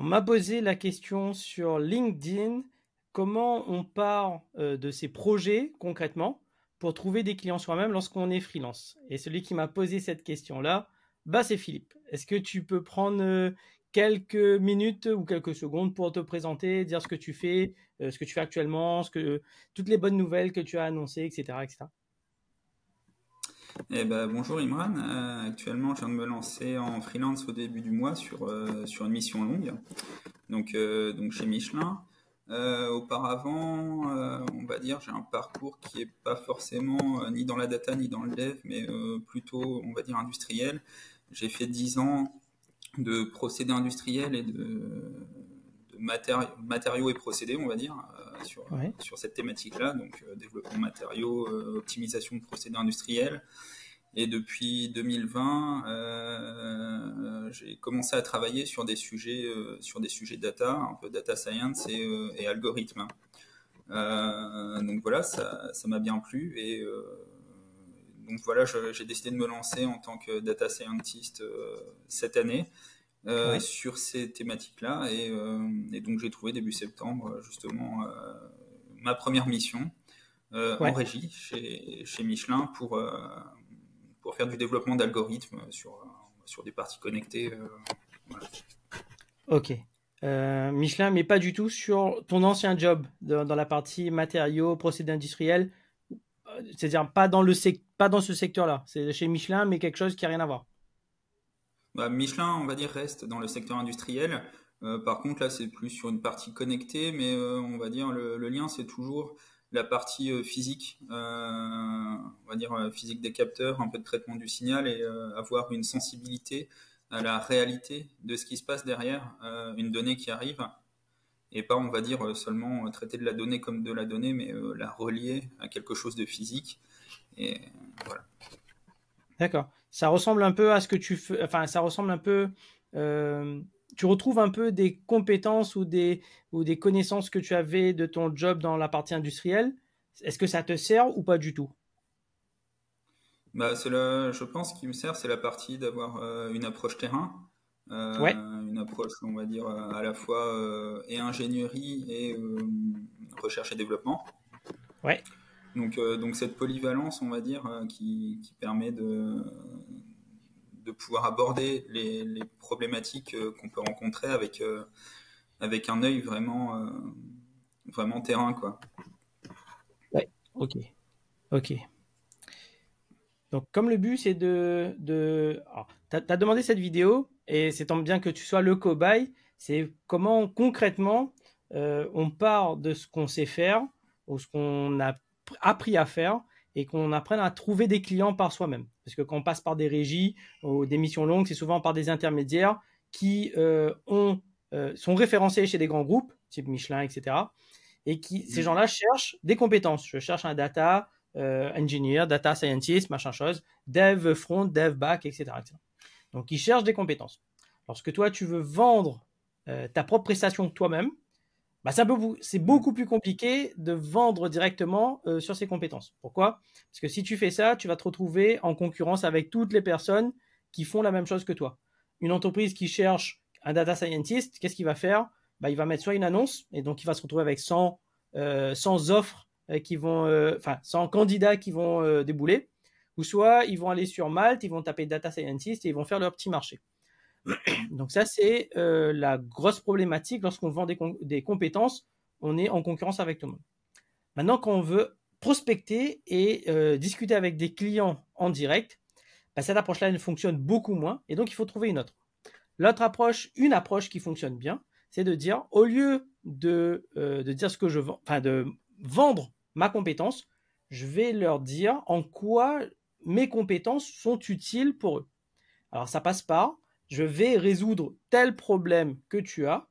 On m'a posé la question sur LinkedIn, comment on part euh, de ses projets concrètement pour trouver des clients soi-même lorsqu'on est freelance. Et celui qui m'a posé cette question-là, bah c'est Philippe. Est-ce que tu peux prendre euh, quelques minutes ou quelques secondes pour te présenter, dire ce que tu fais, euh, ce que tu fais actuellement, ce toutes les bonnes nouvelles que tu as annoncées, etc. etc. Eh ben, bonjour Imran, euh, actuellement je viens de me lancer en freelance au début du mois sur, euh, sur une mission longue, donc, euh, donc chez Michelin. auparavant, on va dire, j'ai un parcours qui n'est pas forcément ni dans la data ni dans le dev, mais plutôt, on va dire, industriel. J'ai fait 10 ans de procédés industriels et de, matériaux et procédés, on va dire, sur, sur cette thématique-là, donc euh, développement matériaux, euh, optimisation de procédés industriels. Et depuis 2020, euh, j'ai commencé à travailler sur des sujets, sur des sujets data, un peu data science et, algorithmes algorithme. donc voilà, ça, ça m'a bien plu et donc voilà, j'ai décidé de me lancer en tant que data scientist cette année euh, sur ces thématiques-là. Euh, et, donc j'ai trouvé début septembre euh, justement ma première mission en régie chez, chez Michelin pour, pour faire du développement d'algorithmes sur, sur des parties connectées. Ok. Michelin, mais pas du tout sur ton ancien job dans la partie matériaux, procédés industriels, c'est-à-dire pas dans le pas dans ce secteur-là. C'est chez Michelin, mais quelque chose qui a rien à voir. Bah, Michelin, on va dire, reste dans le secteur industriel. Euh, par contre, là, c'est plus sur une partie connectée, mais euh, on va dire le, lien, c'est toujours la partie euh, physique, on va dire physique des capteurs, un peu de traitement du signal et avoir une sensibilité à la réalité de ce qui se passe derrière une donnée qui arrive. Et pas, on va dire, seulement traiter de la donnée comme de la donnée, mais la relier à quelque chose de physique. Et D'accord ça ressemble un peu à ce que tu fais, enfin, ça ressemble un peu, euh, tu retrouves un peu des compétences ou des, ou des connaissances que tu avais de ton job dans la partie industrielle. Est-ce que ça te sert ou pas du tout bah, je pense, qui me sert, c'est la partie d'avoir euh, une approche terrain. Euh, ouais. Une approche, on va dire, à la fois et ingénierie et recherche et développement. Ouais. Euh, donc, cette polyvalence, on va dire, euh, qui, permet de, de pouvoir aborder les, problématiques euh, qu'on peut rencontrer avec, avec un œil vraiment, vraiment terrain. Quoi. Ouais, ok. Ok. Donc, comme le but, c'est de. de... Tu as, demandé cette vidéo, et c'est tant bien que tu sois le cobaye. C'est comment concrètement on part de ce qu'on sait faire, ou ce qu'on a appris à faire et qu'on apprenne à trouver des clients par soi-même. Parce que quand on passe par des régies ou des missions longues, c'est souvent par des intermédiaires qui euh, ont, euh, sont référencés chez des grands groupes, type Michelin, etc. Et qui, mmh. ces gens-là cherchent des compétences. Je cherche un data euh, engineer, data scientist, machin chose, dev front, dev back, etc., etc. Donc, ils cherchent des compétences. Lorsque toi, tu veux vendre ta propre prestation toi-même, bah, c'est, beaucoup plus compliqué de vendre directement euh, sur ses compétences. Pourquoi Parce que si tu fais ça, tu vas te retrouver en concurrence avec toutes les personnes qui font la même chose que toi. Une entreprise qui cherche un data scientist, qu'est-ce qu'il va faire bah, Il va mettre soit une annonce, et donc il va se retrouver avec 100, euh, offres euh, qui vont, enfin 100 candidats qui vont débouler, ou soit ils vont aller sur Malte, ils vont taper data scientist et ils vont faire leur petit marché. Donc ça, c'est euh, la grosse problématique. Lorsqu'on vend des, compétences, on est en concurrence avec tout le monde. Maintenant, quand on veut prospecter et euh, discuter avec des clients en direct, bah, cette approche-là, elle fonctionne beaucoup moins. Et donc, il faut trouver une autre. L'autre approche, une approche qui fonctionne bien, c'est de dire, au lieu euh, de, dire ce que je vends, enfin de vendre ma compétence, je vais leur dire en quoi mes compétences sont utiles pour eux. Alors ça passe par je vais résoudre tel problème que tu as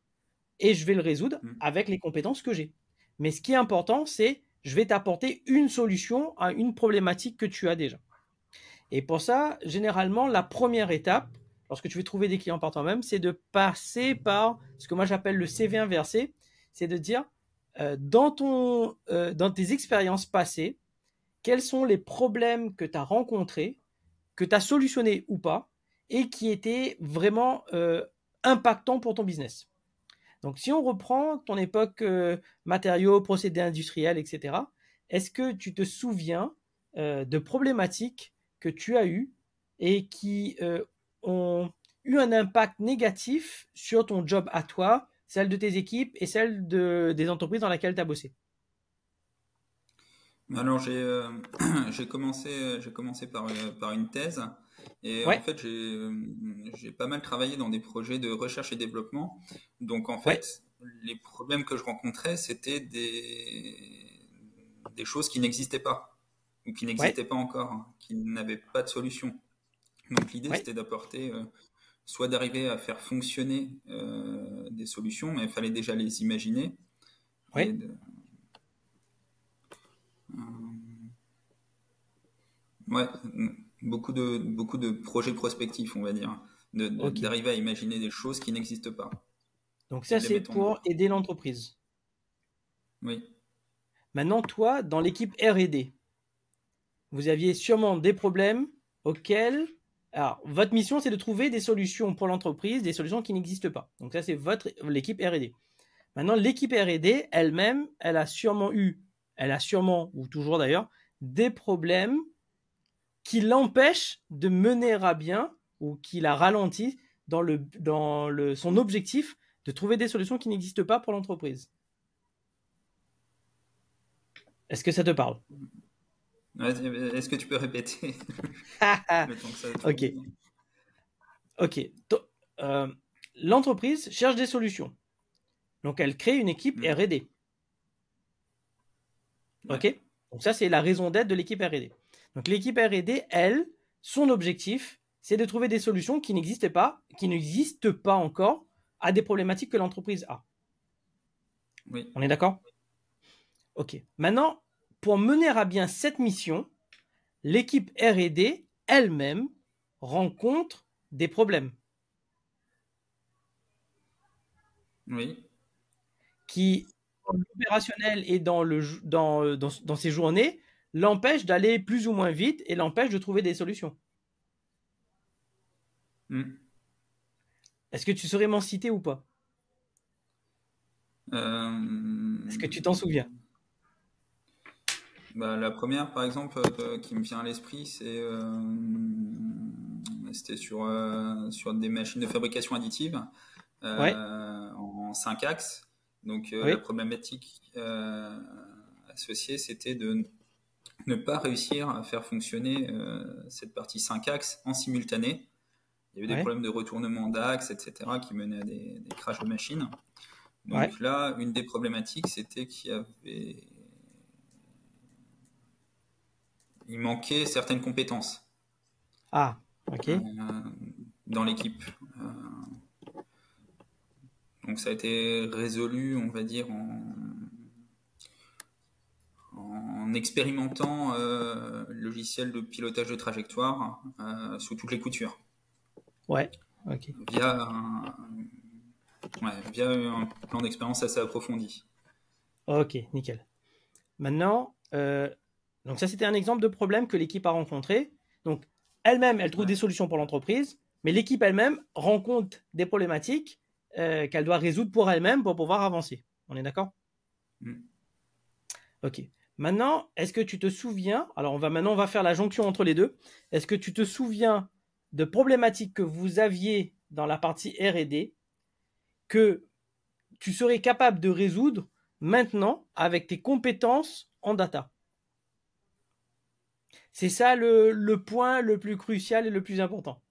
et je vais le résoudre hmm. avec les compétences que j'ai. Mais ce qui est important, c'est je vais t'apporter une solution à une problématique que tu as déjà. Et pour ça, généralement, la première étape, lorsque tu veux trouver des clients par toi-même, c'est de passer par ce que moi j'appelle le CV inversé, c'est de dire euh, dans, ton, euh, dans tes expériences passées, quels sont les problèmes que tu as rencontrés, que tu as solutionnés ou pas, et qui était vraiment euh, impactant pour ton business. Donc si on reprend ton époque euh, matériaux, procédés industriels, etc., est-ce que tu te souviens euh, de problématiques que tu as eues et qui euh, ont eu un impact négatif sur ton job à toi, celle de tes équipes et celle de, des entreprises dans lesquelles tu as bossé ben alors j'ai commencé, commencé par, par une thèse et en fait, j'ai pas mal travaillé dans des projets de recherche et développement. Donc, en fait, les problèmes que je rencontrais, c'était des, des choses qui n'existaient pas, ou qui n'existaient pas encore, hein, qui n'avaient pas de solution. Donc, l'idée, c'était d'apporter, euh, soit d'arriver à faire fonctionner euh, des solutions, mais il fallait déjà les imaginer. Oui. Ouais beaucoup de, beaucoup de projets prospectifs, on va dire, d'arriver à imaginer des choses qui n'existent pas. Donc ça, c'est pour aider l'entreprise. Oui. Maintenant, toi, dans l'équipe RD, vous aviez sûrement des problèmes auxquels... Alors, votre mission, c'est de trouver des solutions pour l'entreprise, des solutions qui n'existent pas. Donc ça, c'est votre l'équipe RD. Maintenant, l'équipe RD elle-même, elle a sûrement eu, elle a sûrement, ou toujours d'ailleurs, des problèmes qui l'empêche de mener à bien ou qui la ralentit dans, le, dans le, son objectif de trouver des solutions qui n'existent pas pour l'entreprise. Est-ce que ça te parle eh ben, Est-ce que tu peux répéter Ok. Ok. Euh, l'entreprise cherche des solutions. Donc elle crée une équipe mm. RD. Ok Donc ça, c'est la raison d'être de l'équipe RD. Donc l'équipe RD, elle, son objectif, c'est de trouver des solutions qui n'existaient pas, qui n'existent pas encore, à des problématiques que l'entreprise a. Oui. On est d'accord Ok. Maintenant, pour mener à bien cette mission, l'équipe RD elle-même rencontre des problèmes. Oui. Qui, dans l'opérationnel et dans, le, dans, dans ces journées, l'empêche d'aller plus ou moins vite et l'empêche de trouver des solutions. Hmm. Est-ce que tu saurais m'en citer ou pas euh, Est-ce que tu t'en souviens bah, La première, par exemple, euh, qui me vient à l'esprit, c'est euh, c'était sur, sur des machines de fabrication additive en cinq axes. Donc la problématique associée, c'était de ne pas réussir à faire fonctionner euh, cette partie 5 axes en simultané. Il y avait des problèmes de retournement d'axes, etc., qui menaient à des, crashs de machines. Donc là, une des problématiques, c'était qu'il y avait. Il manquait certaines compétences. Ah, ok. Euh, dans l'équipe. Euh, donc ça a été résolu, on va dire, en en expérimentant euh, le logiciel de pilotage de trajectoire euh, sous toutes les coutures. Ouais, ok. Via un, plan d'expérience assez approfondi. Ok, nickel. Maintenant, euh, donc ça c'était un exemple de problème que l'équipe a rencontré. Donc elle-même, elle trouve des solutions pour l'entreprise, mais l'équipe elle-même rencontre des problématiques qu'elle doit résoudre pour elle-même pour pouvoir avancer. On est d'accord mm. Ok. Maintenant, est-ce que tu te souviens Alors, on va maintenant on va faire la jonction entre les deux. Est-ce que tu te souviens de problématiques que vous aviez dans la partie R&D que tu serais capable de résoudre maintenant avec tes compétences en data C'est ça le, point le plus crucial et le plus important.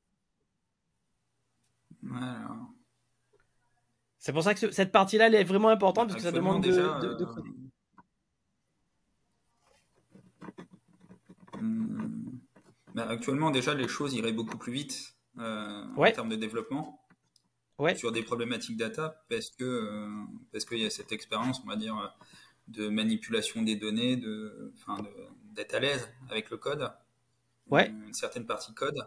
C'est pour ça que cette partie-là est vraiment importante parce que ça demande de, de... Euh, Hmm. Bah, actuellement, déjà, les choses iraient beaucoup plus vite euh, en termes de développement. sur des problématiques data parce que euh, parce qu'il y a cette expérience, on va dire, euh, de manipulation des données, de, d'être à l'aise avec le code, ouais. une, certaine partie code,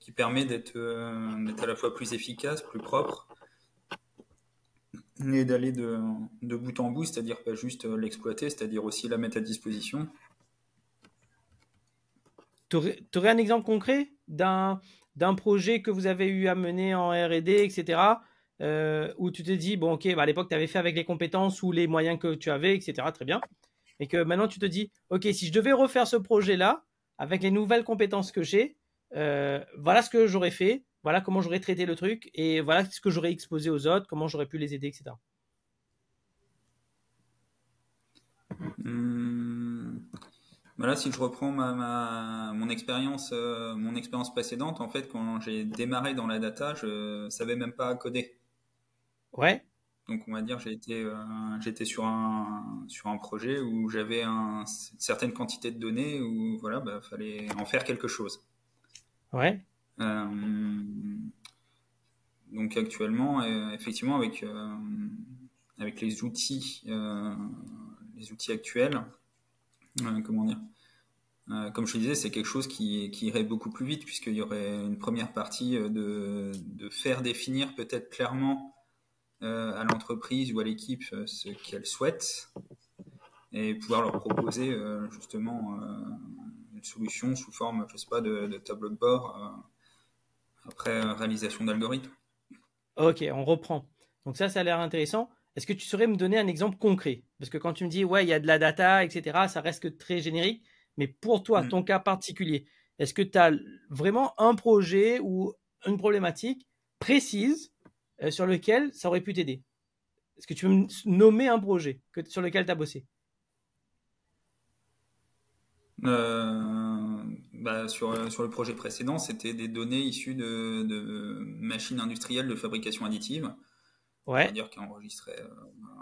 qui permet d'être à la fois plus efficace, plus propre, et d'aller de, de, bout en bout, c'est-à-dire pas juste l'exploiter, c'est-à-dire aussi la mettre à disposition tu aurais, un exemple concret d'un projet que vous avez eu à mener en RD, etc. Euh, où tu t'es dit, bon, ok, bah, à l'époque, tu avais fait avec les compétences ou les moyens que tu avais, etc. Très bien. Et que maintenant, tu te dis, ok, si je devais refaire ce projet-là, avec les nouvelles compétences que j'ai, euh, voilà ce que j'aurais fait, voilà comment j'aurais traité le truc, et voilà ce que j'aurais exposé aux autres, comment j'aurais pu les aider, etc. Bah là, si je reprends ma, ma mon expérience, euh, mon expérience précédente, en fait, quand j'ai démarré dans la data, je savais même pas coder. Ouais. Donc on va dire j'ai été euh, j'étais sur un sur un projet où j'avais un, une certaine quantité de données où voilà bah, fallait en faire quelque chose. Ouais. Euh, donc actuellement effectivement avec avec les outils les outils actuels euh, comment dire euh, comme je disais, c'est quelque chose qui, irait beaucoup plus vite, puisqu'il y aurait une première partie euh, de, faire définir peut-être clairement à l'entreprise ou à l'équipe ce qu'elle souhaite, et pouvoir leur proposer justement une solution sous forme, je pas, de, de tableau de bord après réalisation d'algorithmes. Ok, on reprend. Donc ça, ça a l'air intéressant. Est-ce que tu saurais me donner un exemple concret Parce que quand tu me dis, ouais, il y a de la data, etc., ça reste que très générique. Mais pour toi, mm. ton cas particulier, est-ce que tu as vraiment un projet ou une problématique précise euh, sur lequel ça aurait pu t'aider Est-ce que tu peux me nommer un projet sur lequel tu as bossé euh, bah, euh, sur, le projet précédent, c'était des données issues de, machines industrielles de fabrication additive à dire qu'il enregistrait euh,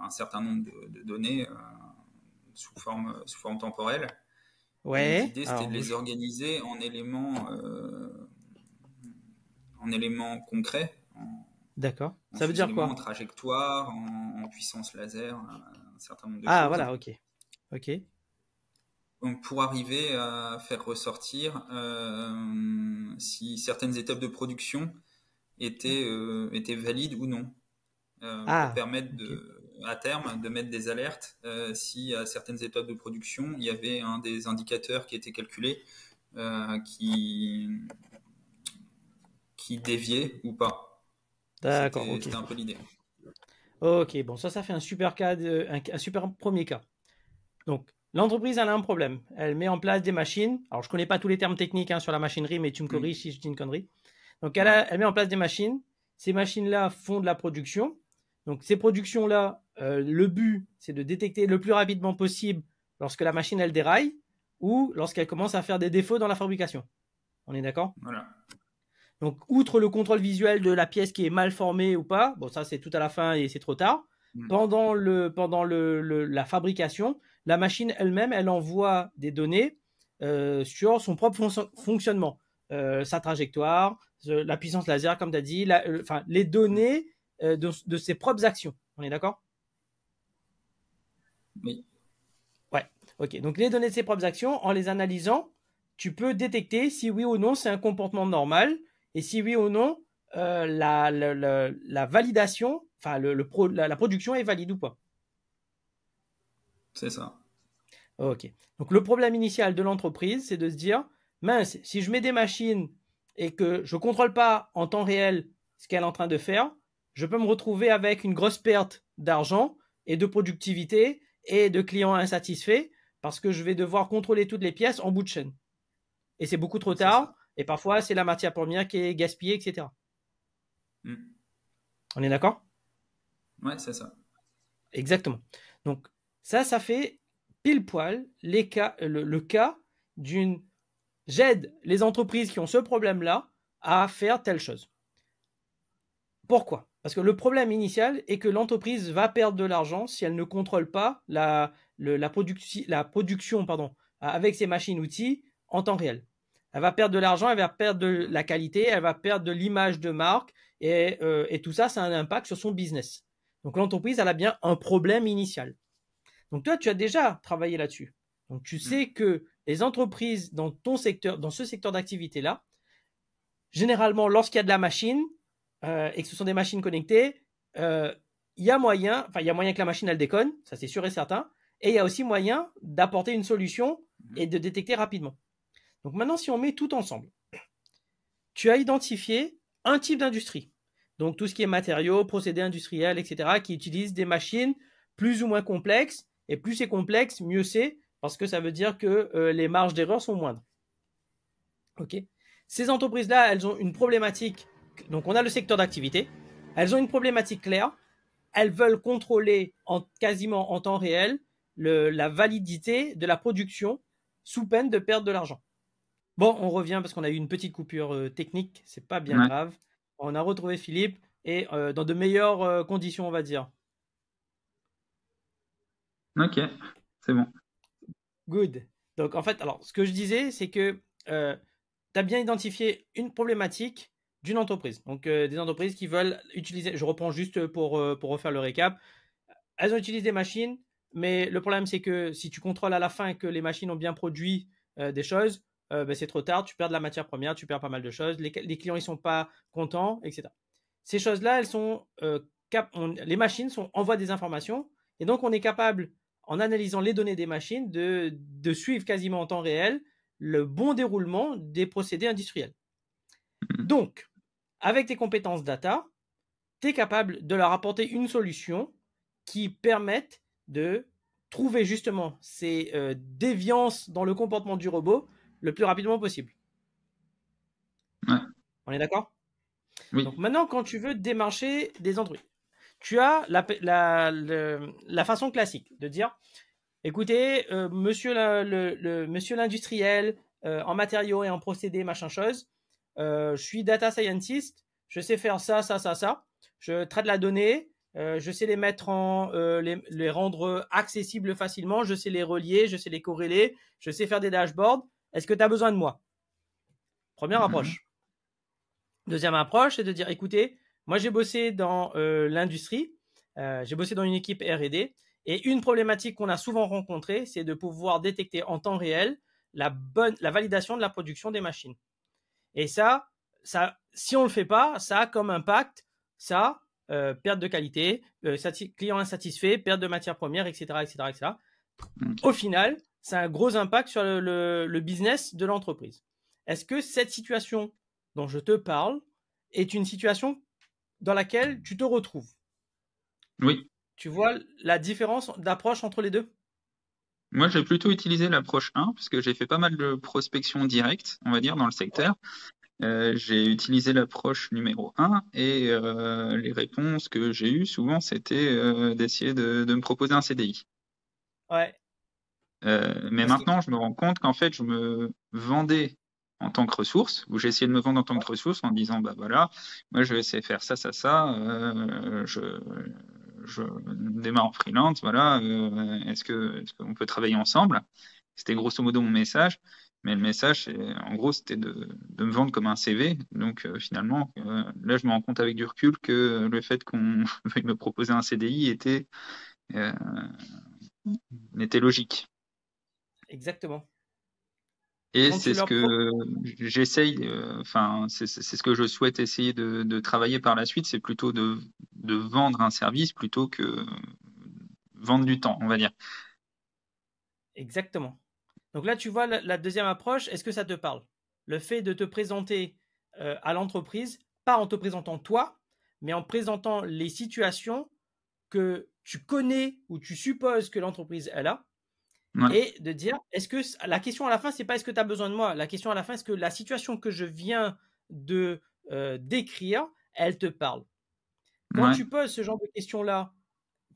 un certain nombre de, données euh, euh, sous forme temporelle. Ouais. L'idée c'était de les organiser en éléments concrets. D'accord. Ça veut dire quoi En trajectoire, en, puissance laser, un certain nombre de ah, choses. Ah voilà, ok, ok. pour arriver à faire ressortir si certaines étapes de production étaient valides ou non. Euh, ah, pour permettre de, à terme de mettre des alertes euh, si à certaines étapes de production, il y avait un des indicateurs qui était calculé euh, qui, qui déviait ou pas. D'accord. C'était un peu l'idée. Ok, bon, ça, ça fait un super, cas un, super premier cas. Donc, l'entreprise, elle a un problème. Elle met en place des machines. Alors, je ne connais pas tous les termes techniques hein, sur la machinerie, mais tu me mm. corriges si je dis une connerie. Donc, elle, elle met en place des machines. Ces machines-là font de la production. Donc ces productions-là, euh, le but, c'est de détecter le plus rapidement possible lorsque la machine, elle déraille ou lorsqu'elle commence à faire des défauts dans la fabrication. On est d'accord Voilà. Donc, outre le contrôle visuel de la pièce qui est mal formée ou pas, bon, ça c'est tout à la fin et c'est trop tard. Mm. Pendant, le, pendant le, la fabrication, la machine elle-même, elle envoie des données euh, sur son propre fonctionnement, euh, sa trajectoire, la puissance laser, comme tu as dit, enfin, les données euh, de, ses propres actions. On est d'accord Oui. Ouais, ok. Donc les données de ses propres actions, en les analysant, tu peux détecter si oui ou non c'est un comportement normal et si oui ou non euh, la, validation, enfin le, la, production est valide ou pas. C'est ça. Ok. Donc le problème initial de l'entreprise, c'est de se dire, mince, si je mets des machines et que je ne contrôle pas en temps réel ce qu'elle est en train de faire, je peux me retrouver avec une grosse perte d'argent et de productivité et de clients insatisfaits parce que je vais devoir contrôler toutes les pièces en bout de chaîne. Et c'est beaucoup trop tard. Et parfois, c'est la matière première qui est gaspillée, etc. Mm. On est d'accord Ouais, c'est ça. Exactement. Donc, ça, ça fait pile poil le cas d'une. J'aide les entreprises qui ont ce problème-là à faire telle chose. Pourquoi Parce que le problème initial est que l'entreprise va perdre de l'argent si elle ne contrôle pas la, la, production pardon, avec ses machines-outils en temps réel. Elle va perdre de l'argent, elle va perdre de la qualité, elle va perdre de l'image de marque euh, et, tout ça, ça a un impact sur son business. Donc l'entreprise, elle a bien un problème initial. Donc toi, tu as déjà travaillé là-dessus. Donc tu mm. sais que les entreprises dans ton secteur, dans ce secteur d'activité-là, généralement, lorsqu'il y a de la machine, euh, et que ce sont des machines connectées, euh, il y a moyen, enfin il y a moyen que la machine elle déconne, ça c'est sûr et certain, et il y a aussi moyen d'apporter une solution mhm. et de détecter rapidement. Donc maintenant, si on met tout ensemble, tu as identifié un type d'industrie, donc tout ce qui est matériaux, procédés industriels, etc., qui utilisent des machines plus ou moins complexes, et plus c'est complexe, mieux c'est, parce que ça veut dire que euh, les marges d'erreur sont moindres. Ces entreprises-là, elles ont une problématique donc on a le secteur d'activité, elles ont une problématique claire, elles veulent contrôler en, quasiment en temps réel la validité de la production sous peine de perdre de l'argent. Bon, on revient parce qu'on a eu une petite coupure euh, technique, c'est pas bien grave. On a retrouvé Philippe et euh, dans de meilleures euh, conditions, on va dire. Ok, c'est bon. Good. Donc en fait, alors ce que je disais, c'est que tu as bien identifié une problématique d'une entreprise. Donc euh, des entreprises qui veulent utiliser, je reprends juste pour, euh, pour refaire le récap, elles ont utilisé des machines, mais le problème c'est que si tu contrôles à la fin que les machines ont bien produit euh, des choses, ben, c'est trop tard, tu perds de la matière première, tu perds pas mal de choses, les, clients ils sont pas contents, etc. Ces choses-là, elles sont cap les machines sont, envoient des informations et donc on est capable, en analysant les données des machines, de, de suivre quasiment en temps réel le bon déroulement des procédés industriels. Mmh. Donc, avec tes compétences data, tu es capable de leur apporter une solution qui permette de trouver justement ces euh, déviances dans le comportement du robot le plus rapidement possible. On est d'accord oui. Donc maintenant, quand tu veux démarcher des entreprises, tu as la, façon classique de dire, écoutez, euh, monsieur, l'industriel, euh, en matériaux et en procédés, machin chose, euh, je suis data scientist, je sais faire ça, ça, ça, ça. Je traite la donnée, euh, je sais les mettre en, euh, les, rendre accessibles facilement, je sais les relier, je sais les corréler, je sais faire des dashboards. Est-ce que tu as besoin de moi Première mhm. approche. Deuxième approche, c'est de dire, écoutez, moi j'ai bossé dans l'industrie, j'ai bossé dans une équipe RD, et une problématique qu'on a souvent rencontrée, c'est de pouvoir détecter en temps réel la, bonne, la validation de la production des machines. Et ça, ça, si on le fait pas, ça a comme impact ça, euh, perte de qualité, euh, client insatisfait, perte de matières premières, etc., Au final, ça a un gros impact sur le business de l'entreprise. Est-ce que cette situation dont je te parle est une situation dans laquelle tu te retrouves Oui. Tu vois la différence d'approche entre les deux moi, j'ai plutôt utilisé l'approche 1 puisque j'ai fait pas mal de prospection directe, on va dire, dans le secteur. Euh, j'ai utilisé l'approche numéro 1 et euh, les réponses que j'ai eues souvent, c'était euh, d'essayer de, me proposer un CDI. Ouais. mais maintenant, je me rends compte qu'en fait, je me vendais en tant que ressource, ou j'ai essayé de me vendre en tant que ressource en disant, bah voilà, moi je vais essayer de faire ça, ça, ça, je, je démarre en freelance, voilà, euh, est-ce qu'on peut travailler ensemble C'était grosso modo mon message, mais le message, en gros, c'était de, me vendre comme un CV. Donc euh, finalement, euh, là, je me rends compte avec du recul que le fait qu'on veuille me proposer un CDI était, mm. était logique. Exactement. Et c'est ce que j'essaye, euh, enfin, c'est ce que je souhaite essayer de, travailler par la suite, c'est plutôt de, vendre un service plutôt que vendre du temps, on va dire. Exactement. Donc là, tu vois la, deuxième approche, est-ce que ça te parle Le fait de te présenter euh, à l'entreprise, pas en te présentant toi, mais en présentant les situations que tu connais ou tu supposes que l'entreprise elle a, et de dire, est-ce que la question à la fin, c'est pas est-ce que tu as besoin de moi La question à la fin, est-ce que la situation que je viens de euh, décrire, elle te parle Quand tu poses ce genre de questions-là,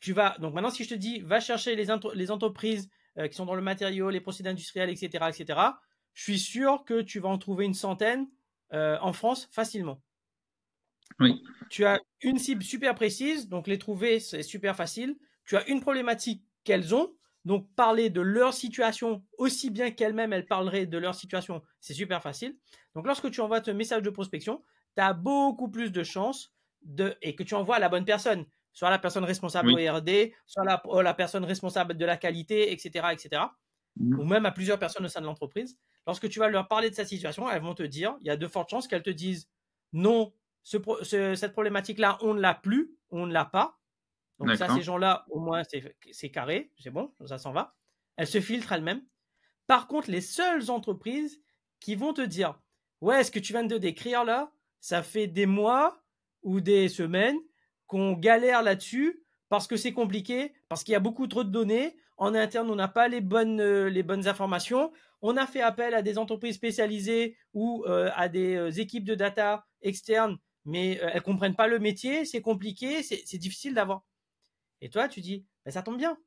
tu vas. Donc maintenant, si je te dis, va chercher les, entreprises euh, qui sont dans le matériau, les procédés industriels, etc., etc., je suis sûr que tu vas en trouver une centaine euh, en France facilement. Tu as une cible super précise, donc les trouver, c'est super facile. Tu as une problématique qu'elles ont donc parler de leur situation aussi bien qu'elles-mêmes, elles parleraient de leur situation, c'est super facile. Donc lorsque tu envoies ce message de prospection, tu as beaucoup plus de chances de, et que tu envoies à la bonne personne, soit la personne responsable au RD, soit oh, la, personne responsable de la qualité, etc., etc., mmh. ou même à plusieurs personnes au sein de l'entreprise. Lorsque tu vas leur parler de sa situation, elles vont te dire, il y a de fortes chances qu'elles te disent non, cette problématique-là, on ne l'a plus, on ne l'a pas, donc ça, ces gens-là, au moins, c'est carré, c'est bon, ça s'en va. Elles se filtrent elles-mêmes. Par contre, les seules entreprises qui vont te dire, ouais, ce que tu viens de décrire là, ça fait des mois ou des semaines qu'on galère là-dessus parce que c'est compliqué, parce qu'il y a beaucoup trop de données. En interne, on n'a pas les bonnes, euh, les bonnes informations. On a fait appel à des entreprises spécialisées ou euh, à des euh, équipes de data externes, mais elles ne comprennent pas le métier, c'est compliqué, c'est difficile d'avoir. Et toi, tu dis, bah, ça tombe bien.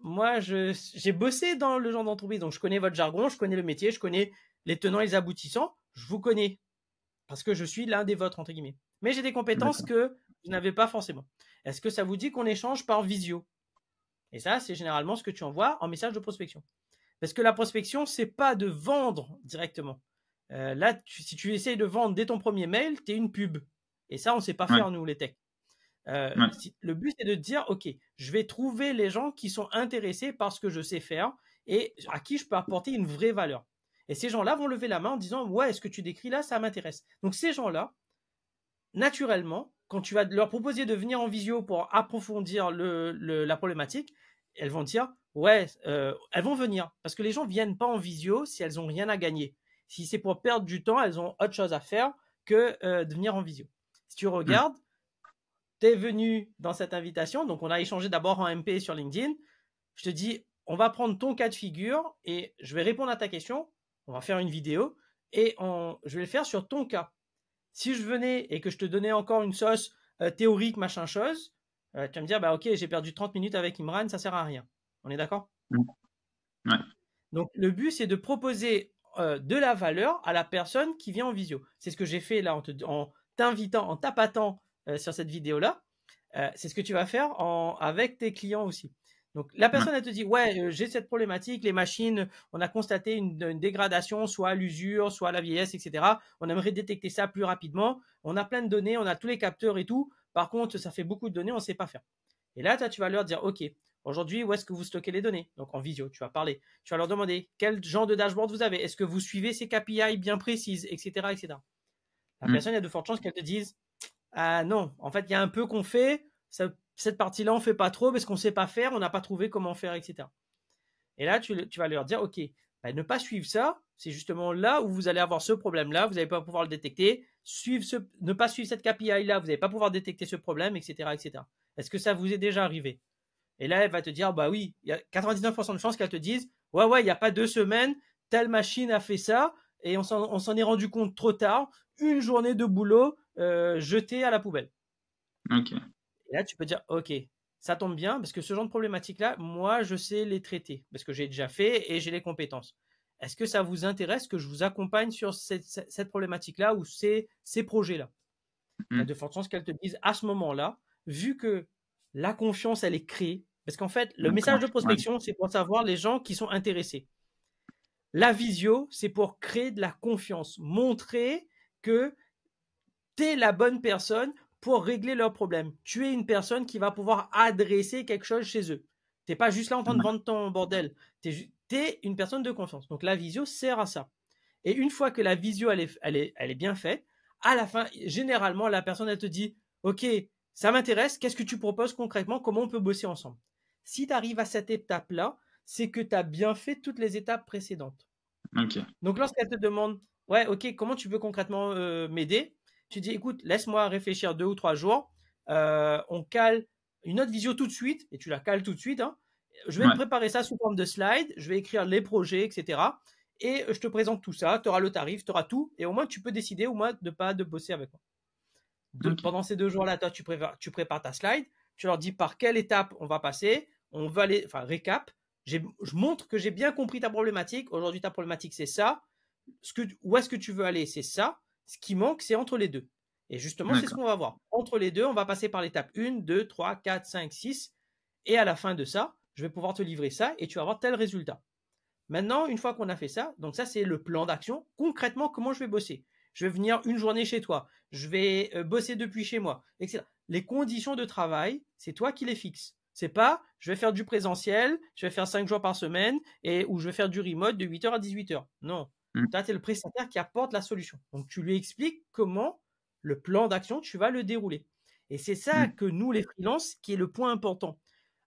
Moi, j'ai bossé dans le genre d'entreprise, donc je connais votre jargon, je connais le métier, je connais les tenants et les aboutissants, je vous connais parce que je suis l'un des vôtres entre guillemets. Mais j'ai des compétences que vous n'avez pas forcément. Est-ce que ça vous dit qu'on échange par visio Et ça, c'est généralement ce que tu envoies en message de prospection. Parce que la prospection, c'est pas de vendre directement. Euh, là, si tu essayes de vendre dès ton premier mail, tu es une pub. Et ça, on ne sait pas faire, nous, les techs. Euh, le but, c'est de dire, OK, je vais trouver les gens qui sont intéressés par ce que je sais faire et à qui je peux apporter une vraie valeur. Et ces gens-là vont lever la main en disant, ouais, ce que tu décris là, ça m'intéresse. Donc ces gens-là, naturellement, quand tu vas leur proposer de venir en visio pour approfondir le, la problématique, elles vont dire, ouais, euh, elles vont venir. Parce que les gens viennent pas en visio si elles ont rien à gagner. Si c'est pour perdre du temps, elles ont autre chose à faire que euh, de venir en visio. Si tu hmm. regardes, tu es venu dans cette invitation. Donc, on a échangé d'abord en MP sur LinkedIn. Je te dis, on va prendre ton cas de figure et je vais répondre à ta question. On va faire une vidéo et je vais le faire sur ton cas. Si je venais et que je te donnais encore une sauce euh, théorique, machin chose, euh, tu vas me dire, bah, ok, j'ai perdu 30 minutes avec Imran, ça sert à rien. On est d'accord mm. Donc, le but, c'est de proposer euh, de la valeur à la personne qui vient en visio. C'est ce que j'ai fait là en t'invitant, en, en euh, sur cette vidéo-là, euh, c'est ce que tu vas faire avec tes clients aussi. Donc la personne elle te dit ouais euh, j'ai cette problématique, les machines, on a constaté une, dégradation, soit l'usure, soit la vieillesse, etc. On aimerait détecter ça plus rapidement. On a plein de données, on a tous les capteurs et tout. Par contre, ça fait beaucoup de données, on ne sait pas faire. Et là, toi, tu vas leur dire ok, aujourd'hui où est-ce que vous stockez les données Donc en visio, tu vas parler, tu vas leur demander quel genre de dashboard vous avez, est-ce que vous suivez ces KPI bien précises, etc., etc. La mm. personne il y a de fortes chances qu'elle te dise ah non, en fait, il y a un peu qu'on fait. cette partie-là, on fait pas trop parce qu'on sait pas faire, on n'a pas trouvé comment faire, etc. Et là, tu, vas leur dire, ok, bah, ne pas suivre ça, c'est justement là où vous allez avoir ce problème-là, vous n'allez pas pouvoir le détecter. Suivre ce, ne pas suivre cette KPI-là, vous n'allez pas pouvoir détecter ce problème, etc., etc. Est-ce que ça vous est déjà arrivé Et là, elle va te dire, bah oui, il y a 99% de chances qu'elle te dise, ouais, ouais, il n'y a pas deux semaines, telle machine a fait ça, et on s'en est rendu compte trop tard. Une journée de boulot euh, jetée à la poubelle. Ok. là, tu peux dire, ok, ça tombe bien parce que ce genre de problématique là moi, je sais les traiter parce que j'ai déjà fait et j'ai les compétences. Est-ce que ça vous intéresse que je vous accompagne sur cette, problématique-là ou ces, projets-là mm. a bah, De fortes chances qu'elle te dise à ce moment-là, vu que la confiance, elle est créée. Parce qu'en fait, le message de prospection, c'est pour savoir les gens qui sont intéressés. La visio, c'est pour créer de la confiance, montrer que tu es la bonne personne pour régler leurs problèmes. Tu es une personne qui va pouvoir adresser quelque chose chez eux. Tu n'es pas juste là en train de vendre ton bordel. Tu es, une personne de confiance. Donc la visio sert à ça. Et une fois que la visio est, elle est bien faite, à la fin, généralement, la personne elle te dit Ok, ça m'intéresse, qu'est-ce que tu proposes concrètement Comment on peut bosser ensemble Si tu arrives à cette étape-là, c'est que tu as bien fait toutes les étapes précédentes. Donc lorsqu'elle te demande, ouais, ok, comment tu veux concrètement euh, m'aider Tu dis, écoute, laisse-moi réfléchir deux ou trois jours. Euh, on cale une autre visio tout de suite, et tu la cales tout de suite. Hein. Je vais me préparer ça sous forme de slide, je vais écrire les projets, etc. Et je te présente tout ça, tu auras le tarif, tu auras tout, et au moins tu peux décider au moins de pas de bosser avec moi. pendant ces deux jours-là, toi tu prépares, tu prépares ta slide, tu leur dis par quelle étape on va passer, on va aller, enfin récap, je montre que j'ai bien compris ta problématique. Aujourd'hui, ta problématique, c'est ça. où est-ce que tu veux aller, c'est ça. Ce qui manque, c'est entre les deux. Et justement, c'est ce qu'on va voir. Entre les deux, on va passer par l'étape 1, 2, 3, 4, 5, 6. Et à la fin de ça, je vais pouvoir te livrer ça et tu vas avoir tel résultat. Maintenant, une fois qu'on a fait ça, donc ça, c'est le plan d'action. Concrètement, comment je vais bosser Je vais venir une journée chez toi. Je vais euh, bosser depuis chez moi, Les conditions de travail, c'est toi qui les fixes. C'est pas je vais faire du présentiel, je vais faire 5 jours par semaine et ou je vais faire du remote de 8h à 18h. Non. Mm. tu es le prestataire qui apporte la solution. Donc tu lui expliques comment le plan d'action, tu vas le dérouler. Et c'est ça mm. que nous, les freelances, qui est le point important.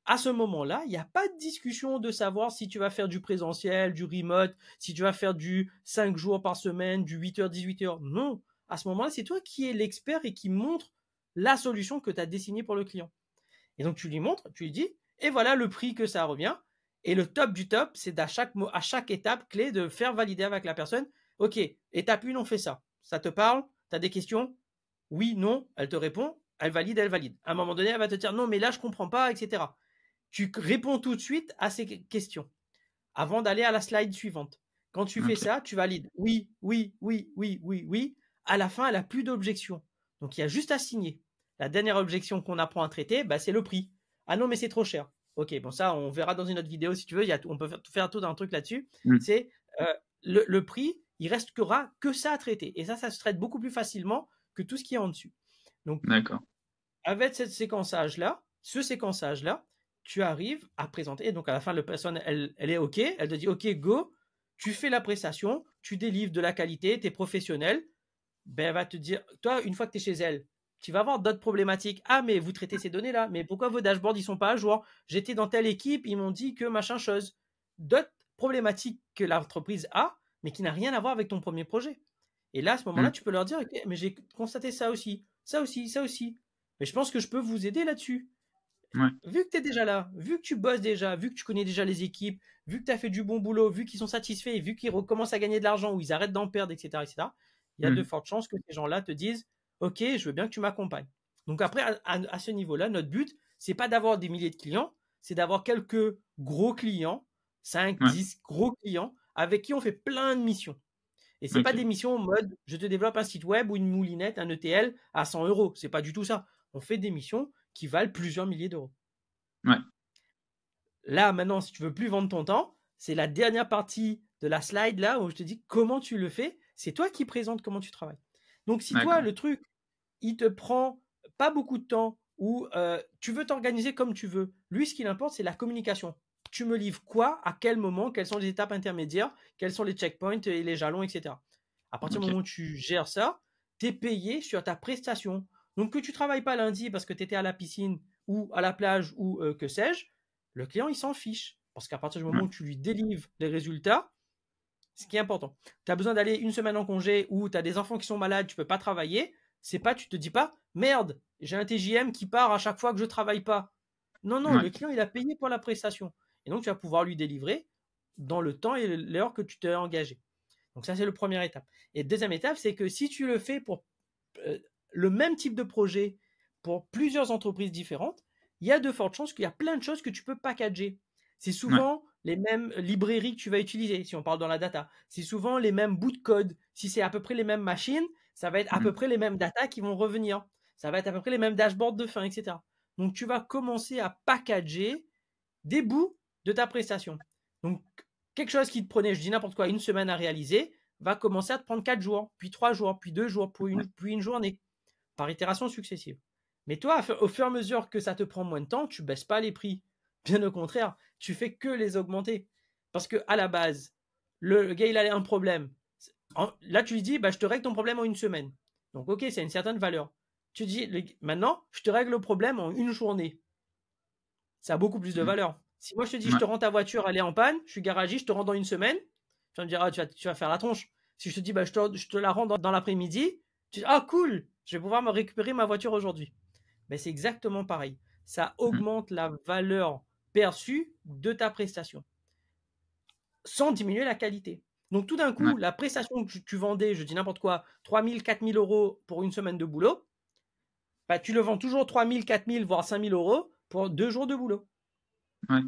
À ce moment-là, il n'y a pas de discussion de savoir si tu vas faire du présentiel, du remote, si tu vas faire du 5 jours par semaine, du 8h, 18h. Non. À ce moment-là, c'est toi qui es l'expert et qui montre la solution que tu as dessinée pour le client. Et donc tu lui montres, tu lui dis, et voilà le prix que ça revient. Et le top du top, c'est à chaque, à chaque étape clé de faire valider avec la personne, ok, étape 1, on fait ça. Ça te parle Tu as des questions Oui, non, elle te répond, elle valide, elle valide. À un moment donné, elle va te dire, non, mais là, je comprends pas, etc. Tu réponds tout de suite à ces questions avant d'aller à la slide suivante. Quand tu fais ça, tu valides. Oui, oui, oui, oui, oui, oui. À la fin, elle n'a plus d'objection. Donc, il y a juste à signer. La dernière objection qu'on apprend à traiter, bah, c'est le prix. Ah non, mais c'est trop cher. Ok, bon, ça, on verra dans une autre vidéo si tu veux. on peut faire, faire tout d'un truc là-dessus. Mm. C'est euh, le, prix, il restera que ça à traiter. Et ça, ça se traite beaucoup plus facilement que tout ce qui est en dessus. Donc, avec ce séquençage-là, ce séquençage-là, tu arrives à présenter. donc, à la fin, la personne, elle, est OK. Elle te dit OK, go. Tu fais la prestation, tu délivres de la qualité, tu es professionnel. Ben, elle va te dire, toi, une fois que tu es chez elle, tu vas avoir d'autres problématiques. Ah, mais vous traitez ces données-là, mais pourquoi vos dashboards ils sont pas à jour J'étais dans telle équipe, ils m'ont dit que machin chose. D'autres problématiques que l'entreprise a, mais qui n'a rien à voir avec ton premier projet. Et là, à ce moment-là, mm. tu peux leur dire, ok, mais j'ai constaté ça aussi, ça aussi, ça aussi. Mais je pense que je peux vous aider là-dessus. Vu que tu es déjà là, vu que tu bosses déjà, vu que tu connais déjà les équipes, vu que tu as fait du bon boulot, vu qu'ils sont satisfaits, vu qu'ils recommencent à gagner de l'argent ou ils arrêtent d'en perdre, etc., etc., il y a mm. de fortes chances que ces gens-là te disent ok, je veux bien que tu m'accompagnes. Donc après, à, ce niveau-là, notre but, c'est pas d'avoir des milliers de clients, c'est d'avoir quelques gros clients, 5, 10 gros clients, avec qui on fait plein de missions. Et c'est n'est pas des missions en mode, je te développe un site web ou une moulinette, un ETL à 100 euros. Ce n'est pas du tout ça. On fait des missions qui valent plusieurs milliers d'euros. Là, maintenant, si tu veux plus vendre ton temps, c'est la dernière partie de la slide là où je te dis comment tu le fais. C'est toi qui présentes comment tu travailles. Donc, si toi, le truc, il te prend pas beaucoup de temps ou euh, tu veux t'organiser comme tu veux. Lui, ce qui l'importe, c'est la communication. Tu me livres quoi, à quel moment, quelles sont les étapes intermédiaires, quels sont les checkpoints et les jalons, etc. À partir du moment où tu gères ça, tu es payé sur ta prestation. Donc que tu travailles pas lundi parce que tu étais à la piscine ou à la plage ou euh, que sais-je, le client, il s'en fiche. Parce qu'à partir du moment où tu lui délivres les résultats, ce qui est important. Tu as besoin d'aller une semaine en congé ou tu as des enfants qui sont malades, tu peux pas travailler. C'est pas, tu te dis pas, merde, j'ai un TJM qui part à chaque fois que je travaille pas. Non, non, le client, il a payé pour la prestation. Et donc, tu vas pouvoir lui délivrer dans le temps et l'heure que tu t'es engagé. Donc, ça, c'est la première étape. Et deuxième étape, c'est que si tu le fais pour euh, le même type de projet pour plusieurs entreprises différentes, il y a de fortes chances qu'il y a plein de choses que tu peux packager. C'est souvent les mêmes librairies que tu vas utiliser, si on parle dans la data. C'est souvent les mêmes bouts de code. Si c'est à peu près les mêmes machines, ça va être à mmh. peu près les mêmes data qui vont revenir. Ça va être à peu près les mêmes dashboards de fin, etc. Donc, tu vas commencer à packager des bouts de ta prestation. Donc, quelque chose qui te prenait, je dis n'importe quoi, une semaine à réaliser, va commencer à te prendre 4 jours, puis 3 jours, puis 2 jours, puis une, puis une journée, par itération successive. Mais toi, au fur et à mesure que ça te prend moins de temps, tu baisses pas les prix. Bien au contraire, tu fais que les augmenter. Parce que à la base, le, le gars, il a un problème là, tu lui dis, bah, je te règle ton problème en une semaine. Donc, ok, c'est une certaine valeur. Tu dis, maintenant, je te règle le problème en une journée. Ça a beaucoup plus de mmh. valeur. Si moi, je te dis, je te rends ta voiture, elle est en panne, je suis garagiste, je te rends dans une semaine, tu vas me dire, ah, tu vas, faire la tronche. Si je te dis, bah, je, te, je te la rends dans, l'après-midi, tu dis, ah, cool, je vais pouvoir me récupérer ma voiture aujourd'hui. Mais ben, c'est exactement pareil. Ça mmh. augmente la valeur perçue de ta prestation sans diminuer la qualité. Donc tout d'un coup, la prestation que tu, vendais, je dis n'importe quoi, 3000, 4000 euros pour une semaine de boulot, bah, tu le vends toujours 3000, 4000, voire 5000 euros pour deux jours de boulot. Ouais.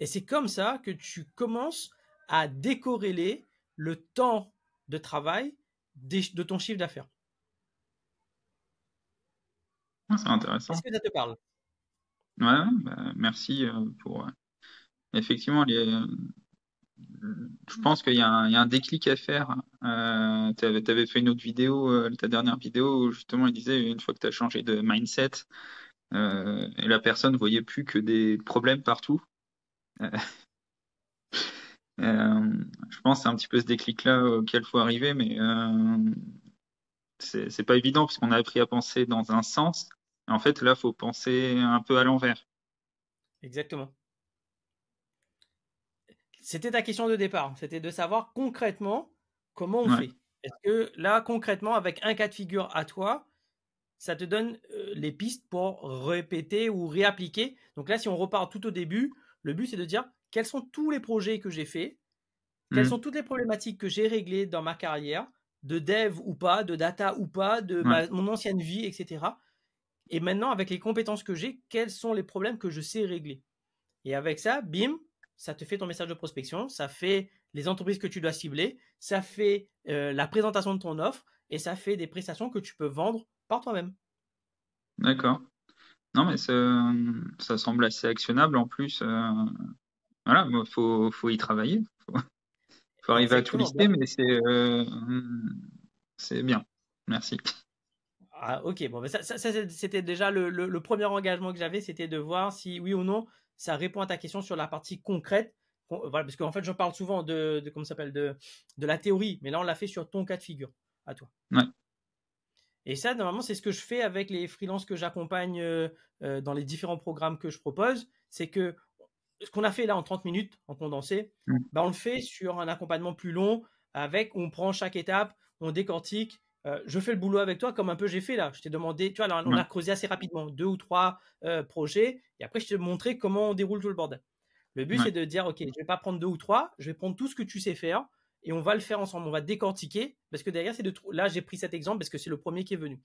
Et c'est comme ça que tu commences à décorréler le temps de travail de ton chiffre d'affaires. Ah, c'est intéressant. Est-ce que ça te parle Ouais, bah, merci euh, pour euh, effectivement les, je pense qu'il y, a un déclic à faire. Euh, tu avais, fait une autre vidéo, euh, ta dernière vidéo, où justement il disait une fois que tu as changé de mindset, euh, et la personne voyait plus que des problèmes partout. Euh, je pense que c'est un petit peu ce déclic-là auquel faut arriver, mais c'est pas évident parce qu'on a appris à penser dans un sens. En fait, là, faut penser un peu à l'envers. Exactement. C'était ta question de départ. C'était de savoir concrètement comment on fait. Est-ce que là, concrètement, avec un cas de figure à toi, ça te donne euh, les pistes pour répéter ou réappliquer Donc là, si on repart tout au début, le but, c'est de dire quels sont tous les projets que j'ai faits, quelles mmh. sont toutes les problématiques que j'ai réglées dans ma carrière, de dev ou pas, de data ou pas, de mon ancienne vie, etc. Et maintenant, avec les compétences que j'ai, quels sont les problèmes que je sais régler Et avec ça, bim, ça te fait ton message de prospection, ça fait les entreprises que tu dois cibler, ça fait euh, la présentation de ton offre et ça fait des prestations que tu peux vendre par toi-même. D'accord. Non, mais ça, ça semble assez actionnable en plus. Euh, voilà, il faut, faut, y travailler. Il faut, arriver à tout lister, bah mais euh, mm, c'est bien. Merci. Ah, ok, bon, c'était déjà le, premier engagement que j'avais, c'était de voir si oui ou non ça répond à ta question sur la partie concrète. Euh, parce qu'en fait, j'en parle souvent de, comment s'appelle de, la théorie, mais là, on l'a fait sur ton cas de figure, à toi. Et ça, normalement, c'est ce que je fais avec les freelances que j'accompagne euh, euh, dans les différents programmes que je propose. C'est que ce qu'on a fait là en 30 minutes, en condensé, mmh. bah on le fait sur un accompagnement plus long, avec on prend chaque étape, on décortique euh, je fais le boulot avec toi comme un peu j'ai fait là. Je t'ai demandé, tu vois, on a creusé assez rapidement, deux ou trois euh, projets, et après je t'ai montré comment on déroule tout le bordel. Le but, c'est de dire, OK, je vais pas prendre deux ou trois, je vais prendre tout ce que tu sais faire, et on va le faire ensemble, on va décortiquer, parce que derrière, c'est de... Là, j'ai pris cet exemple parce que c'est le premier qui est venu.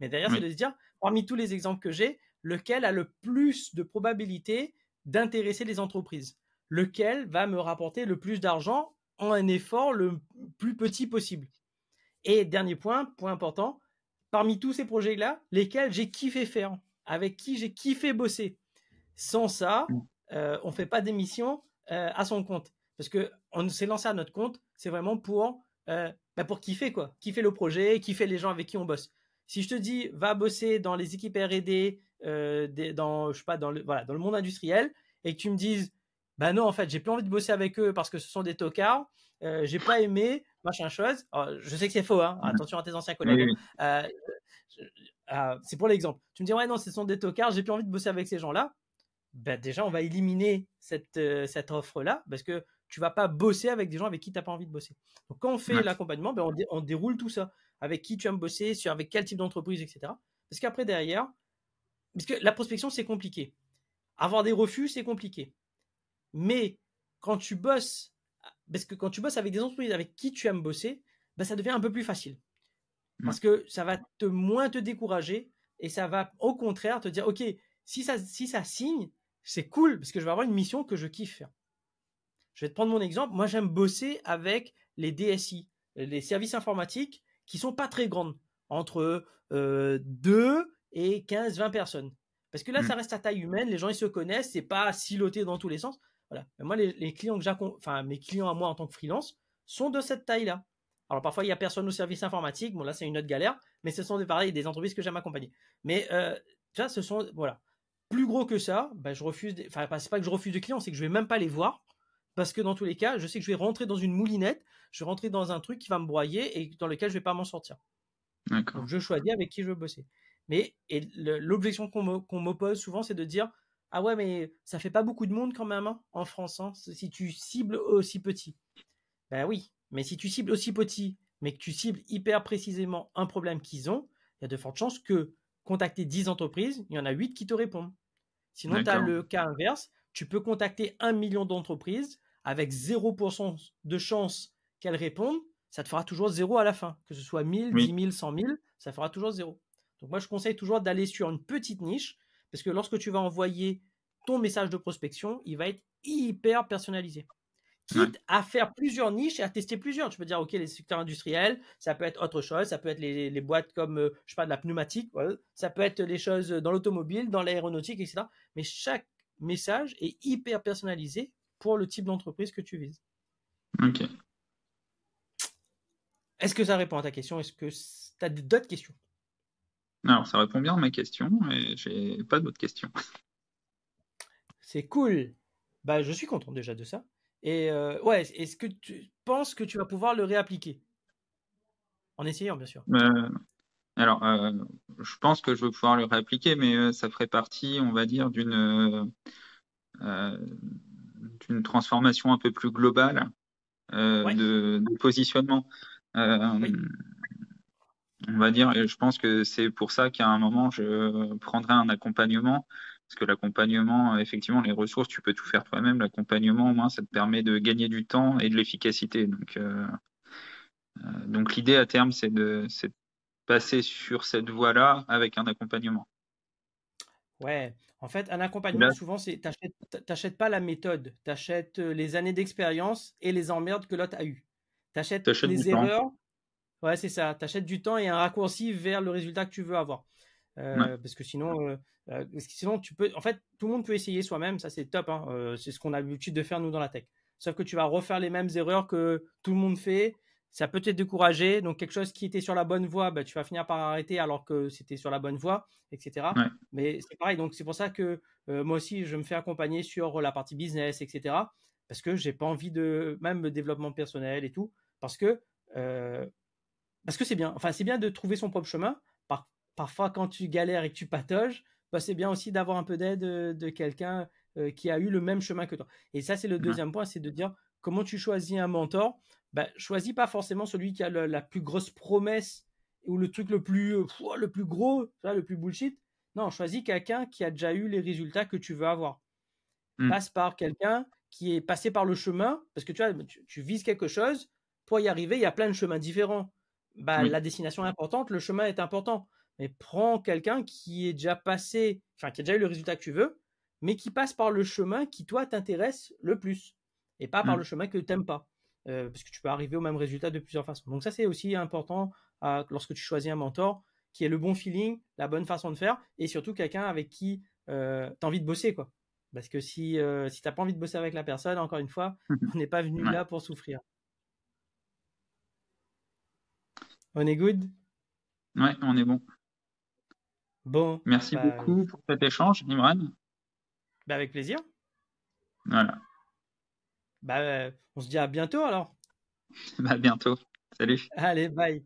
Mais derrière, c'est de se dire, parmi tous les exemples que j'ai, lequel a le plus de probabilité d'intéresser les entreprises Lequel va me rapporter le plus d'argent en un effort le plus petit possible et dernier point, point important, parmi tous ces projets-là, lesquels j'ai kiffé faire, avec qui j'ai kiffé bosser. Sans ça, euh, on ne fait pas d'émission euh, à son compte. Parce qu'on on s'est lancé à notre compte, c'est vraiment pour, euh, bah, pour kiffer, quoi. Kiffer le projet, kiffer les gens avec qui on bosse. Si je te dis, va bosser dans les équipes RD, dans, je pas, dans le, dans le monde industriel, et que tu me dises, bah non, en fait, j'ai plus envie de bosser avec eux parce que ce sont des tocards, j'ai pas aimé, machin chose. je sais que c'est faux, hein. mmh. attention à tes anciens collègues. Euh, ah, c'est pour l'exemple. Tu me dis, ouais, non, ce sont des tocards, j'ai plus envie de bosser avec ces gens-là. Ben, déjà, on va éliminer cette, euh, cette offre-là parce que tu vas pas bosser avec des gens avec qui tu n'as pas envie de bosser. Donc, quand on fait l'accompagnement, ben, on, déroule tout ça. Avec qui tu aimes bosser, avec quel type d'entreprise, etc. Parce qu'après, derrière, parce que la prospection, c'est compliqué. Avoir des refus, c'est compliqué. Mais quand tu bosses parce que quand tu bosses avec des entreprises avec qui tu aimes bosser, bah, ça devient un peu plus facile. Parce que ça va te moins te décourager et ça va au contraire te dire, OK, si ça, si ça signe, c'est cool parce que je vais avoir une mission que je kiffe Je vais te prendre mon exemple. Moi, j'aime bosser avec les DSI, les services informatiques qui sont pas très grandes, entre 2 euh, et 15, 20 personnes. Parce que là, mmh. ça reste à taille humaine, les gens, ils se connaissent, c'est pas siloté dans tous les sens. Mais moi, les, clients que enfin, mes clients à moi en tant que freelance sont de cette taille-là. Alors parfois, il n'y a personne au service informatique. Bon, là, c'est une autre galère, mais ce sont des pareils, des entreprises que j'aime accompagner. Mais euh, ce sont, voilà. Plus gros que ça, ben, je refuse, enfin, c'est pas que je refuse de clients, c'est que je vais même pas les voir. Parce que dans tous les cas, je sais que je vais rentrer dans une moulinette, je vais rentrer dans un truc qui va me broyer et dans lequel je vais pas m'en sortir. D'accord. Donc, je choisis avec qui je veux bosser. Mais l'objection qu'on m'oppose souvent, c'est de dire ah ouais, mais ça fait pas beaucoup de monde quand même hein, en France, hein, si tu cibles aussi petit. Ben oui, mais si tu cibles aussi petit, mais que tu cibles hyper précisément un problème qu'ils ont, il y a de fortes chances que contacter 10 entreprises, il y en a 8 qui te répondent. Sinon, tu as le cas inverse, tu peux contacter un million d'entreprises avec 0% de chance qu'elles répondent, ça te fera toujours zéro à la fin. Que ce soit 1000, 10 000, 100 000, ça fera toujours zéro. Donc moi, je conseille toujours d'aller sur une petite niche parce que lorsque tu vas envoyer ton message de prospection, il va être hyper personnalisé. Quitte à faire plusieurs niches et à tester plusieurs. Tu peux dire, OK, les secteurs industriels, ça peut être autre chose, ça peut être les, boîtes comme, euh, je sais pas, de la pneumatique, ça peut être les choses dans l'automobile, dans l'aéronautique, etc. Mais chaque message est hyper personnalisé pour le type d'entreprise que tu vises. OK. Est-ce que ça répond à ta question Est-ce que tu as d'autres questions alors, ça répond bien à ma question et j'ai pas d'autres questions. C'est cool. Bah, je suis content déjà de ça. Et euh, ouais, est-ce que tu penses que tu vas pouvoir le réappliquer En essayant, bien sûr. Euh, alors, euh, je pense que je vais pouvoir le réappliquer, mais ça ferait partie, on va dire, d'une transformation un peu plus globale de, de, positionnement. Oui on va dire. Et je pense que c'est pour ça qu'à un moment, je prendrai un accompagnement. Parce que l'accompagnement, effectivement, les ressources, tu peux tout faire toi-même. L'accompagnement, au moins, ça te permet de gagner du temps et de l'efficacité. Donc, euh, euh, donc l'idée à terme, c'est de, passer sur cette voie-là avec un accompagnement. Ouais, en fait, un accompagnement, souvent, c'est tu n'achètes pas la méthode, Tu achètes euh, les années d'expérience et les emmerdes que l'autre a eues. achètes les erreurs, Ouais, c'est ça. T'achètes du temps et un raccourci vers le résultat que tu veux avoir. Euh, parce que sinon, euh, euh, sinon tu peux. En fait, tout le monde peut essayer soi-même. Ça, c'est top. Hein. c'est ce qu'on a l'habitude de faire nous dans la tech. Sauf que tu vas refaire les mêmes erreurs que tout le monde fait. Ça peut te décourager. Donc quelque chose qui était sur la bonne voie, bah, tu vas finir par arrêter alors que c'était sur la bonne voie, etc. Mais c'est pareil. Donc c'est pour ça que moi aussi, je me fais accompagner sur la partie business, etc. Parce que j'ai pas envie de même le développement personnel et tout. Parce que parce que c'est bien. Enfin, c'est bien de trouver son propre chemin. parfois, quand tu galères et que tu patoges, bah, c'est bien aussi d'avoir un peu d'aide euh, de quelqu'un euh, qui a eu le même chemin que toi. Et ça, c'est le mmh deuxième point, c'est de dire comment tu choisis un mentor. Bah, choisis pas forcément celui qui a la plus grosse promesse ou le truc le plus, euh, le plus gros, le plus bullshit. Non, choisis quelqu'un qui a déjà eu les résultats que tu veux avoir. Mmh. Passe par quelqu'un qui est passé par le chemin, parce que tu, vois, tu vises quelque chose, pour y arriver, il y a plein de chemins différents. Bah, la destination est importante, le chemin est important. Mais prends quelqu'un qui est déjà passé, enfin qui a déjà eu le résultat que tu veux, mais qui passe par le chemin qui toi t'intéresse le plus et pas par mmh. le chemin que tu n'aimes pas. parce que tu peux arriver au même résultat de plusieurs façons. Donc ça c'est aussi important lorsque tu choisis un mentor qui ait le bon feeling, la bonne façon de faire et surtout quelqu'un avec qui tu as envie de bosser quoi. Parce que si, si tu pas envie de bosser avec la personne, encore une fois, mmh on n'est pas venu là pour souffrir. On est good Ouais, on est bon. Bon. Merci bah, beaucoup pour cet échange, Imran. Bah, avec plaisir. Voilà. Bah, euh, on se dit à bientôt alors. bah, bientôt. Salut. Allez, bye.